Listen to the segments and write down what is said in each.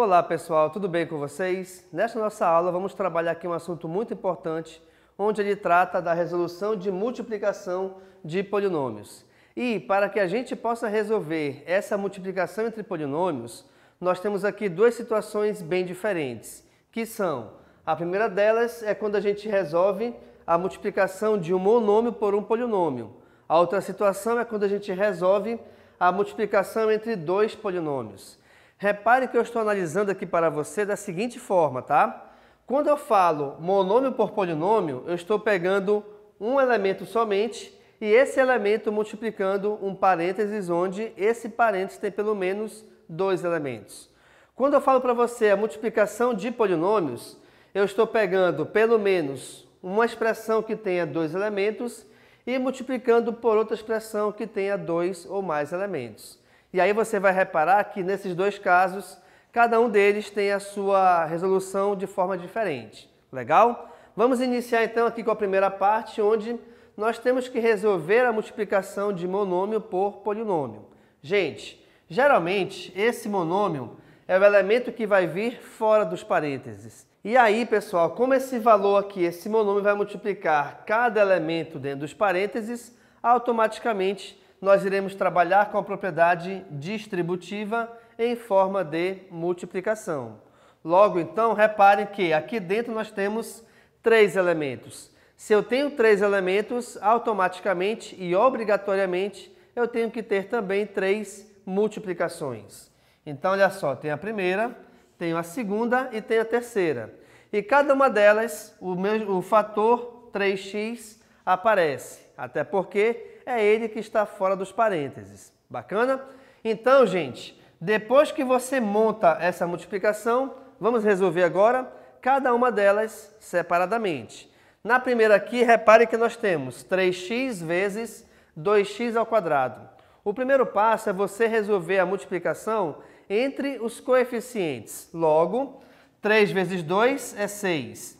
Olá pessoal, tudo bem com vocês? Nesta nossa aula vamos trabalhar aqui um assunto muito importante, onde ele trata da resolução de multiplicação de polinômios. E para que a gente possa resolver essa multiplicação entre polinômios, nós temos aqui duas situações bem diferentes, que são, a primeira delas é quando a gente resolve a multiplicação de um monômio por um polinômio. A outra situação é quando a gente resolve a multiplicação entre dois polinômios. Repare que eu estou analisando aqui para você da seguinte forma, tá? Quando eu falo monômio por polinômio, eu estou pegando um elemento somente e esse elemento multiplicando um parênteses onde esse parênteses tem pelo menos dois elementos. Quando eu falo para você a multiplicação de polinômios, eu estou pegando pelo menos uma expressão que tenha dois elementos e multiplicando por outra expressão que tenha dois ou mais elementos. E aí você vai reparar que nesses dois casos, cada um deles tem a sua resolução de forma diferente. Legal? Vamos iniciar então aqui com a primeira parte, onde nós temos que resolver a multiplicação de monômio por polinômio. Gente, geralmente esse monômio é o elemento que vai vir fora dos parênteses. E aí, pessoal, como esse valor aqui, esse monômio vai multiplicar cada elemento dentro dos parênteses, automaticamente nós iremos trabalhar com a propriedade distributiva em forma de multiplicação. Logo, então, reparem que aqui dentro nós temos três elementos. Se eu tenho três elementos, automaticamente e obrigatoriamente eu tenho que ter também três multiplicações. Então, olha só, tem a primeira, tenho a segunda e tem a terceira. E cada uma delas, o, meu, o fator 3x aparece. Até porque é ele que está fora dos parênteses. Bacana? Então, gente, depois que você monta essa multiplicação, vamos resolver agora cada uma delas separadamente. Na primeira aqui, repare que nós temos 3x vezes 2x ao quadrado. O primeiro passo é você resolver a multiplicação entre os coeficientes. Logo, 3 vezes 2 é 6.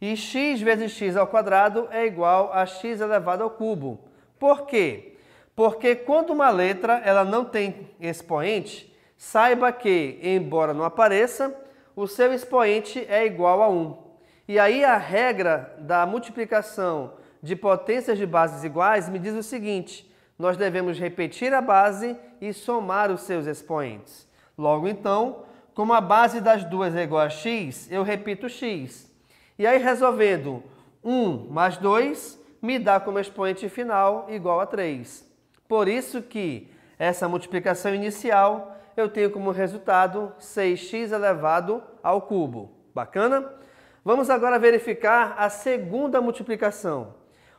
E x vezes x ao quadrado é igual a x elevado ao cubo. Por quê? Porque quando uma letra ela não tem expoente, saiba que, embora não apareça, o seu expoente é igual a 1. E aí a regra da multiplicação de potências de bases iguais me diz o seguinte, nós devemos repetir a base e somar os seus expoentes. Logo então, como a base das duas é igual a x, eu repito x. E aí resolvendo 1 mais 2, me dá como expoente final igual a 3. Por isso que essa multiplicação inicial eu tenho como resultado 6x elevado ao cubo. Bacana? Vamos agora verificar a segunda multiplicação.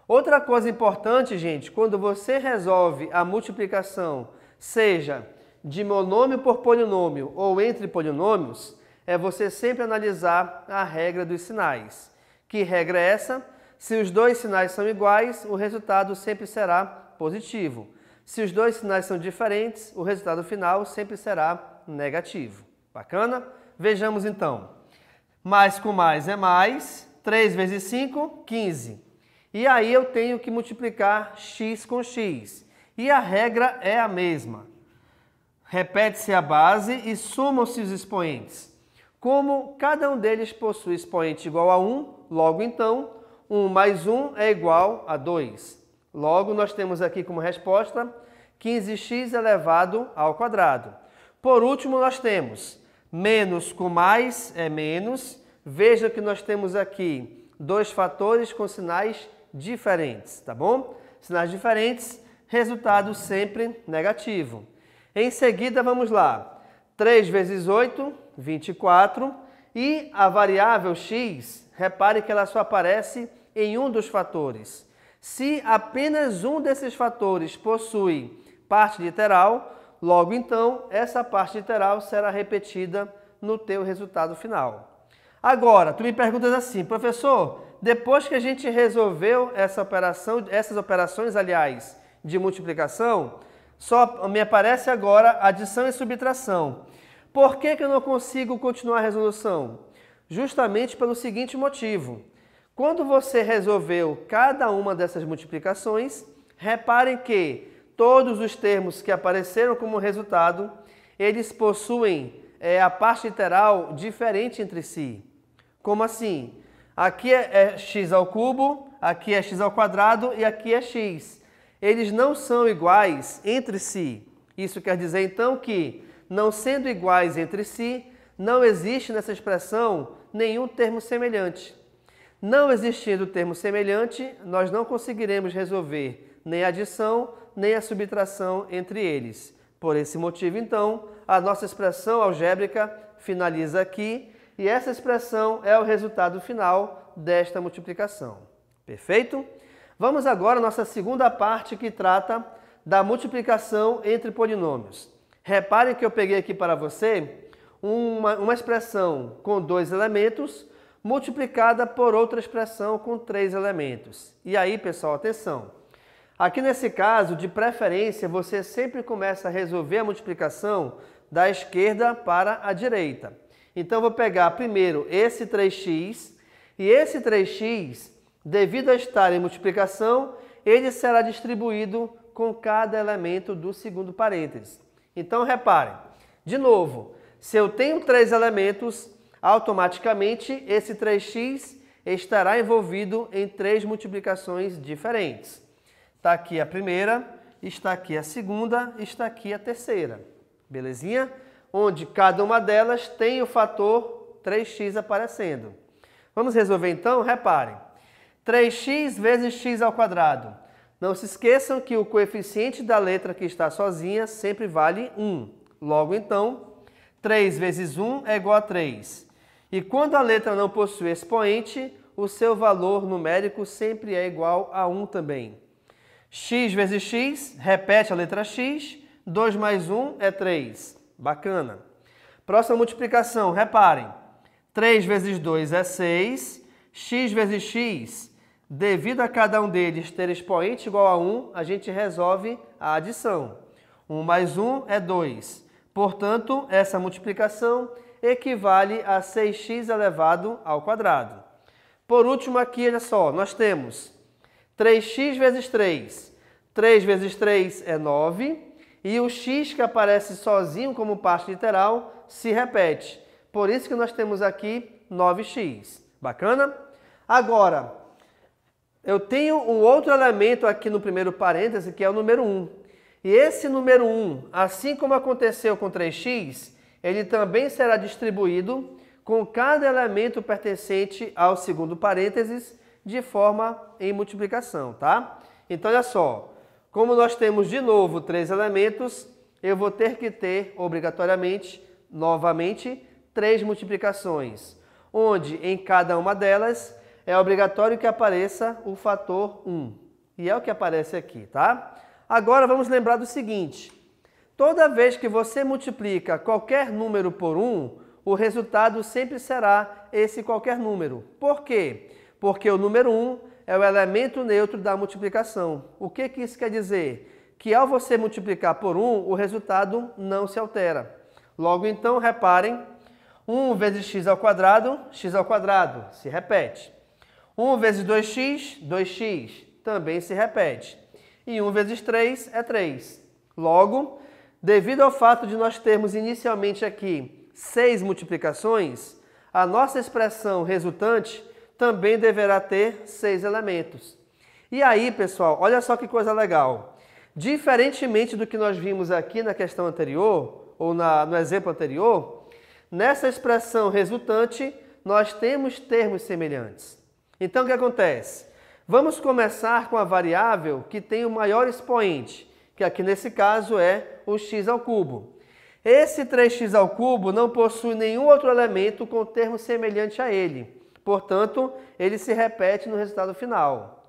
Outra coisa importante, gente, quando você resolve a multiplicação, seja de monômio por polinômio ou entre polinômios, é você sempre analisar a regra dos sinais. Que regra é essa? Se os dois sinais são iguais, o resultado sempre será positivo. Se os dois sinais são diferentes, o resultado final sempre será negativo. Bacana? Vejamos então. Mais com mais é mais. 3 vezes 5, 15. E aí eu tenho que multiplicar x com x. E a regra é a mesma. Repete-se a base e somam-se os expoentes. Como cada um deles possui expoente igual a 1, logo então 1 mais 1 é igual a 2. Logo, nós temos aqui como resposta 15x elevado ao quadrado. Por último, nós temos menos com mais é menos. Veja que nós temos aqui dois fatores com sinais diferentes, tá bom? Sinais diferentes, resultado sempre negativo. Em seguida, vamos lá. 3 vezes 8, 24. E a variável x, repare que ela só aparece em um dos fatores. Se apenas um desses fatores possui parte literal, logo então essa parte literal será repetida no teu resultado final. Agora, tu me perguntas assim, professor, depois que a gente resolveu essa operação, essas operações, aliás, de multiplicação, só me aparece agora adição e subtração. Por que, que eu não consigo continuar a resolução? Justamente pelo seguinte motivo. Quando você resolveu cada uma dessas multiplicações, reparem que todos os termos que apareceram como resultado, eles possuem é, a parte literal diferente entre si. Como assim? Aqui é, é x ao cubo, aqui é x ao quadrado e aqui é x. Eles não são iguais entre si. Isso quer dizer então que, não sendo iguais entre si, não existe nessa expressão nenhum termo semelhante. Não existindo termo semelhante, nós não conseguiremos resolver nem a adição nem a subtração entre eles. Por esse motivo, então, a nossa expressão algébrica finaliza aqui e essa expressão é o resultado final desta multiplicação. Perfeito? Vamos agora à nossa segunda parte que trata da multiplicação entre polinômios. Reparem que eu peguei aqui para você uma, uma expressão com dois elementos multiplicada por outra expressão com três elementos. E aí, pessoal, atenção! Aqui nesse caso, de preferência, você sempre começa a resolver a multiplicação da esquerda para a direita. Então, vou pegar primeiro esse 3x, e esse 3x, devido a estar em multiplicação, ele será distribuído com cada elemento do segundo parênteses. Então, reparem, de novo, se eu tenho três elementos, automaticamente esse 3x estará envolvido em três multiplicações diferentes. Está aqui a primeira, está aqui a segunda, está aqui a terceira. Belezinha? Onde cada uma delas tem o fator 3x aparecendo. Vamos resolver então? Reparem. 3x vezes x ao quadrado. Não se esqueçam que o coeficiente da letra que está sozinha sempre vale 1. Logo então, 3 vezes 1 é igual a 3. E quando a letra não possui expoente, o seu valor numérico sempre é igual a 1 também. x vezes x, repete a letra x, 2 mais 1 é 3. Bacana. Próxima multiplicação, reparem. 3 vezes 2 é 6, x vezes x, devido a cada um deles ter expoente igual a 1, a gente resolve a adição. 1 mais 1 é 2. Portanto, essa multiplicação equivale a 6x elevado ao quadrado. Por último, aqui, olha só, nós temos 3x vezes 3. 3 vezes 3 é 9. E o x que aparece sozinho como parte literal se repete. Por isso que nós temos aqui 9x. Bacana? Agora, eu tenho um outro elemento aqui no primeiro parêntese, que é o número 1. E esse número 1, assim como aconteceu com 3x, ele também será distribuído com cada elemento pertencente ao segundo parênteses de forma em multiplicação, tá? Então, olha só, como nós temos de novo três elementos, eu vou ter que ter, obrigatoriamente, novamente, três multiplicações, onde em cada uma delas é obrigatório que apareça o fator 1. E é o que aparece aqui, tá? Agora vamos lembrar do seguinte, Toda vez que você multiplica qualquer número por 1, o resultado sempre será esse qualquer número. Por quê? Porque o número 1 é o elemento neutro da multiplicação. O que, que isso quer dizer? Que ao você multiplicar por 1, o resultado não se altera. Logo então, reparem, 1 vezes x ao quadrado, x ao quadrado, se repete. 1 vezes 2x, 2x, também se repete. E 1 vezes 3 é 3. Logo, Devido ao fato de nós termos inicialmente aqui seis multiplicações, a nossa expressão resultante também deverá ter seis elementos. E aí, pessoal, olha só que coisa legal. Diferentemente do que nós vimos aqui na questão anterior, ou na, no exemplo anterior, nessa expressão resultante nós temos termos semelhantes. Então, o que acontece? Vamos começar com a variável que tem o maior expoente, que aqui nesse caso é o x ao cubo. Esse 3x ao cubo não possui nenhum outro elemento com termo semelhante a ele. Portanto, ele se repete no resultado final.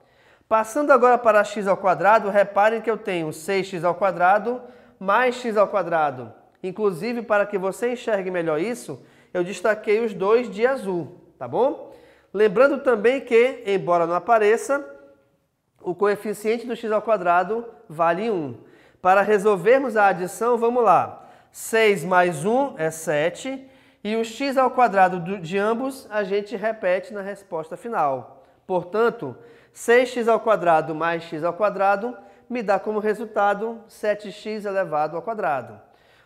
Passando agora para x ao quadrado, reparem que eu tenho 6x ao quadrado mais x ao quadrado. Inclusive, para que você enxergue melhor isso, eu destaquei os dois de azul, tá bom? Lembrando também que, embora não apareça, o coeficiente do x ao quadrado vale 1. Para resolvermos a adição, vamos lá. 6 mais 1 é 7. E o x ao quadrado de ambos a gente repete na resposta final. Portanto, 6x ao quadrado mais x ao quadrado me dá como resultado 7x elevado ao quadrado.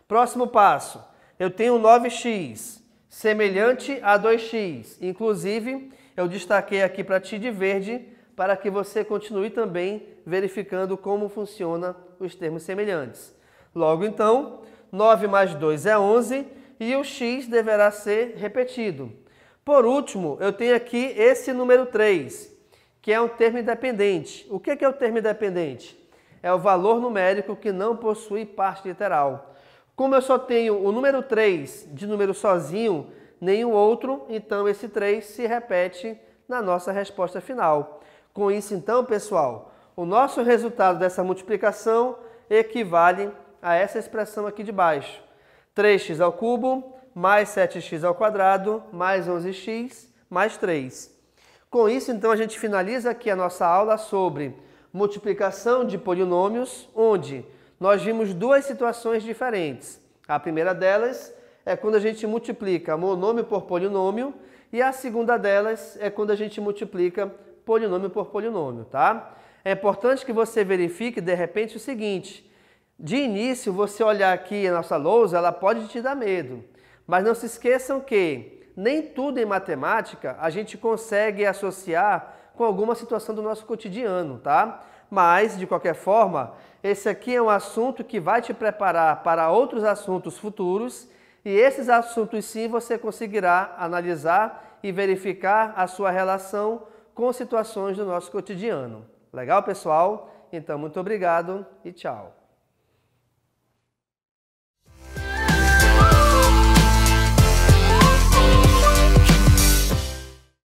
Próximo passo, eu tenho 9x, semelhante a 2x. Inclusive, eu destaquei aqui para ti de verde para que você continue também verificando como funciona os termos semelhantes. Logo então, 9 mais 2 é 11 e o x deverá ser repetido. Por último, eu tenho aqui esse número 3, que é um termo independente. O é que é o termo independente? É o valor numérico que não possui parte literal. Como eu só tenho o número 3 de número sozinho, nenhum outro, então esse 3 se repete na nossa resposta final. Com isso, então, pessoal, o nosso resultado dessa multiplicação equivale a essa expressão aqui de baixo. 3x ao cubo mais 7x ao quadrado mais 11x mais 3. Com isso, então, a gente finaliza aqui a nossa aula sobre multiplicação de polinômios, onde nós vimos duas situações diferentes. A primeira delas é quando a gente multiplica monômio por polinômio e a segunda delas é quando a gente multiplica polinômio por polinômio, tá? É importante que você verifique de repente o seguinte: de início, você olhar aqui a nossa lousa, ela pode te dar medo. Mas não se esqueçam que nem tudo em matemática a gente consegue associar com alguma situação do nosso cotidiano, tá? Mas, de qualquer forma, esse aqui é um assunto que vai te preparar para outros assuntos futuros e esses assuntos sim você conseguirá analisar e verificar a sua relação com situações do nosso cotidiano. Legal, pessoal? Então, muito obrigado e tchau.